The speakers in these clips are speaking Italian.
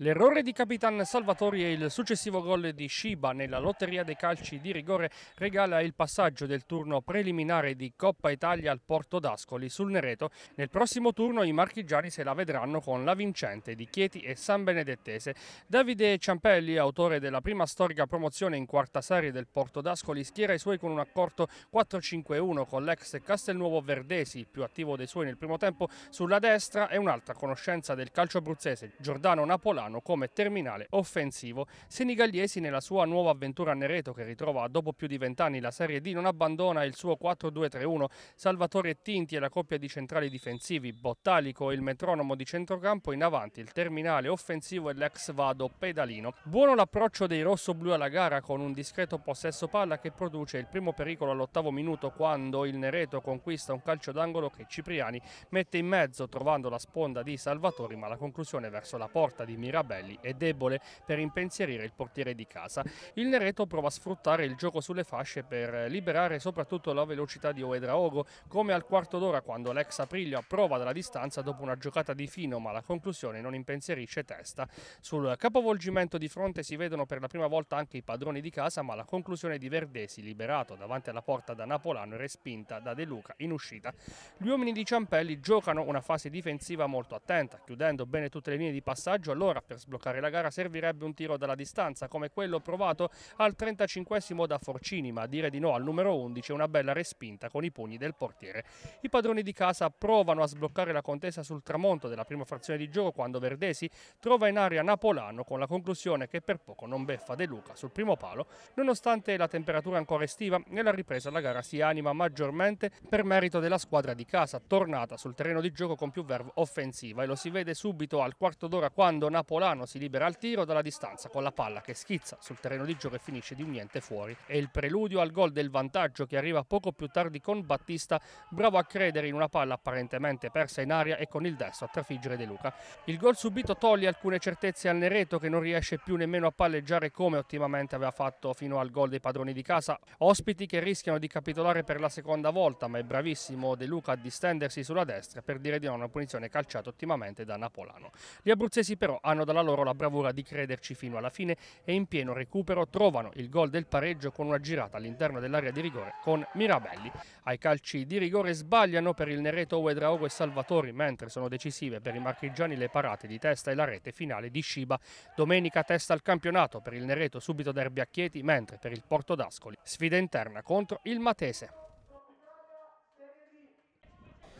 L'errore di Capitan Salvatori e il successivo gol di Shiba nella lotteria dei calci di rigore regala il passaggio del turno preliminare di Coppa Italia al Porto d'Ascoli sul Nereto. Nel prossimo turno i marchigiani se la vedranno con la vincente di Chieti e San Benedettese. Davide Ciampelli, autore della prima storica promozione in quarta serie del Porto d'Ascoli, schiera i suoi con un accorto 4-5-1 con l'ex Castelnuovo Verdesi, il più attivo dei suoi nel primo tempo, sulla destra e un'altra conoscenza del calcio abruzzese, Giordano Napolano Milano come terminale offensivo. Senigalliesi nella sua nuova avventura a Nereto che ritrova dopo più di vent'anni la Serie D non abbandona il suo 4-2-3-1. Salvatore Tinti e la coppia di centrali difensivi Bottalico e il metronomo di centrocampo in avanti il terminale offensivo e l'ex Vado Pedalino. Buono l'approccio dei rossoblù alla gara con un discreto possesso palla che produce il primo pericolo all'ottavo minuto quando il Nereto conquista un calcio d'angolo che Cipriani mette in mezzo trovando la sponda di Salvatori ma la conclusione verso la porta di Miranda Mirabelli e debole per impensierire il portiere di casa. Il Nereto prova a sfruttare il gioco sulle fasce per liberare soprattutto la velocità di Oedraogo, come al quarto d'ora quando l'ex Aprilio approva dalla distanza dopo una giocata di fino, ma la conclusione non impensierisce testa. Sul capovolgimento di fronte si vedono per la prima volta anche i padroni di casa, ma la conclusione di Verdesi, liberato davanti alla porta da Napolano è respinta da De Luca in uscita. Gli uomini di Ciampelli giocano una fase difensiva molto attenta, chiudendo bene tutte le linee di passaggio, allora per sbloccare la gara servirebbe un tiro dalla distanza, come quello provato al 35 da Forcini, ma a dire di no al numero 11 è una bella respinta con i pugni del portiere. I padroni di casa provano a sbloccare la contesa sul tramonto della prima frazione di gioco quando Verdesi trova in aria Napolano con la conclusione che per poco non beffa De Luca sul primo palo, nonostante la temperatura ancora estiva, nella ripresa la gara si anima maggiormente per merito della squadra di casa, tornata sul terreno di gioco con più verve offensiva e lo si vede subito al quarto d'ora quando Napolano Capolano si libera al tiro dalla distanza con la palla che schizza sul terreno di gioco e finisce di un niente fuori. È il preludio al gol del vantaggio che arriva poco più tardi con Battista, bravo a credere in una palla apparentemente persa in aria e con il destro a trafiggere De Luca. Il gol subito toglie alcune certezze al Nereto che non riesce più nemmeno a palleggiare come ottimamente aveva fatto fino al gol dei padroni di casa, ospiti che rischiano di capitolare per la seconda volta, ma è bravissimo De Luca a distendersi sulla destra per dire di no a una punizione calciata ottimamente da Napolano. Gli abruzzesi però hanno fanno dalla loro la bravura di crederci fino alla fine e in pieno recupero trovano il gol del pareggio con una girata all'interno dell'area di rigore con Mirabelli. Ai calci di rigore sbagliano per il Nereto Uedraogo e Salvatori, mentre sono decisive per i marchigiani le parate di testa e la rete finale di Sciba. Domenica testa al campionato per il Nereto subito derby a Chieti, mentre per il Porto d'Ascoli sfida interna contro il Matese.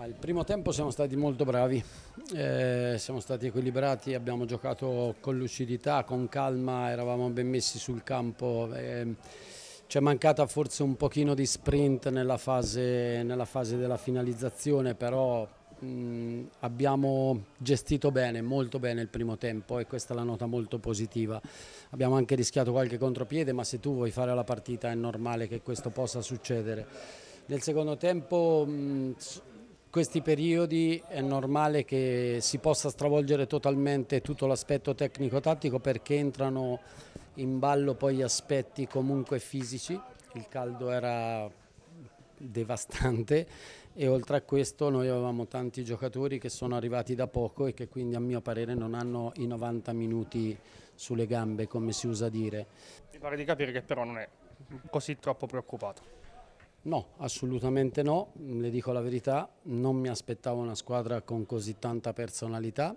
Al primo tempo siamo stati molto bravi, eh, siamo stati equilibrati, abbiamo giocato con lucidità, con calma, eravamo ben messi sul campo. Eh, ci è mancata forse un pochino di sprint nella fase, nella fase della finalizzazione, però mh, mm, abbiamo gestito bene, molto bene il primo tempo e questa è la nota molto positiva. Abbiamo anche rischiato qualche contropiede, ma se tu vuoi fare la partita è normale che questo possa succedere. Nel secondo tempo mh, mm, questi periodi è normale che si possa stravolgere totalmente tutto l'aspetto tecnico-tattico perché entrano in ballo poi gli aspetti comunque fisici, il caldo era devastante e oltre a questo noi avevamo tanti giocatori che sono arrivati da poco e che quindi a mio parere non hanno i 90 minuti sulle gambe come si usa dire. Mi pare di capire che però non è così troppo preoccupato. No, assolutamente no, mm, le dico la verità, non mi aspettavo una squadra con così tanta personalità,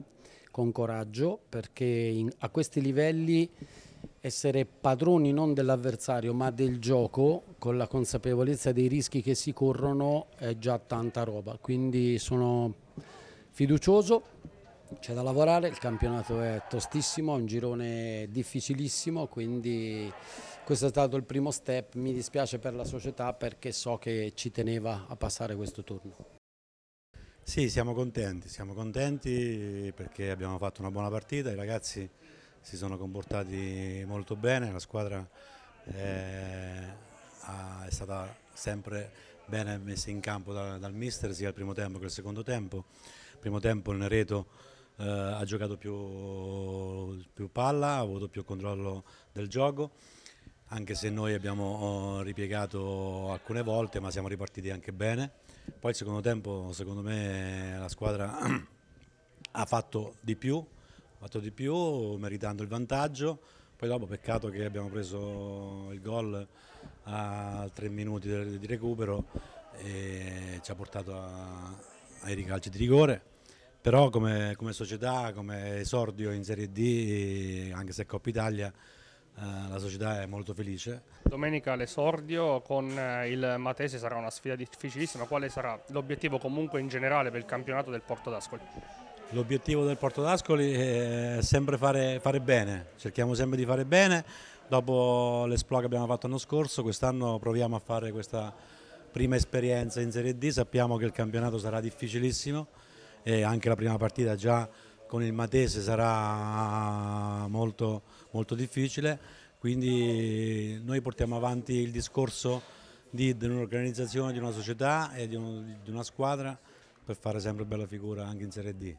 con coraggio, perché in, a questi livelli essere padroni non dell'avversario ma del gioco con la consapevolezza dei rischi che si corrono è già tanta roba, quindi sono fiducioso, c'è da lavorare, il campionato è tostissimo, è un girone difficilissimo, quindi questo è stato il primo step. Mi dispiace per la società perché so che ci teneva a passare questo turno. Sì, siamo contenti, siamo contenti perché abbiamo fatto una buona partita, i ragazzi si sono comportati molto bene, la squadra è, eh, è stata sempre bene messa in campo dal, mister sia il primo tempo che il secondo tempo. Il primo tempo il Nereto eh, ha giocato più, più, palla, ha avuto più controllo del gioco, anche se noi abbiamo oh, ripiegato alcune volte, ma siamo ripartiti anche bene. Poi il secondo tempo, secondo me, la squadra ha fatto di più, fatto di più, meritando il vantaggio. Poi dopo peccato che abbiamo preso il gol a tre minuti di recupero e ci ha portato a, ai ricalci di rigore però come, come, società, come esordio in Serie D, anche se Coppa Italia, eh, la società è molto felice. Domenica l'esordio con eh, il Matese sarà una sfida difficilissima, quale sarà l'obiettivo comunque in generale per il campionato del Porto d'Ascoli? L'obiettivo del Porto d'Ascoli è sempre fare, fare bene, cerchiamo sempre di fare bene, dopo l'esplosione che abbiamo fatto l'anno scorso, quest'anno proviamo a fare questa prima esperienza in Serie D, sappiamo che il campionato sarà difficilissimo, e anche la prima partita già con il Matese sarà molto, molto difficile, quindi noi portiamo avanti il discorso di, di un'organizzazione, di una società e di, un, di una squadra per fare sempre bella figura anche in Serie D.